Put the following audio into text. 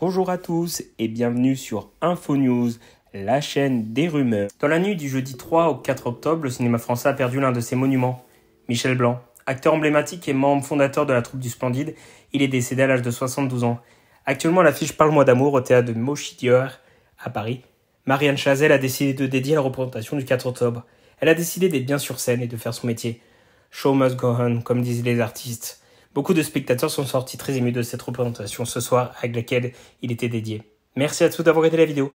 Bonjour à tous et bienvenue sur InfoNews, la chaîne des rumeurs. Dans la nuit du jeudi 3 au 4 octobre, le cinéma français a perdu l'un de ses monuments, Michel Blanc. Acteur emblématique et membre fondateur de la troupe du Splendide, il est décédé à l'âge de 72 ans. Actuellement, l'affiche Parle-moi d'amour au théâtre de Mochidior, à Paris. Marianne Chazelle a décidé de dédier la représentation du 4 octobre. Elle a décidé d'être bien sur scène et de faire son métier. Show must go on, comme disent les artistes. Beaucoup de spectateurs sont sortis très émus de cette représentation ce soir avec laquelle il était dédié. Merci à tous d'avoir regardé la vidéo.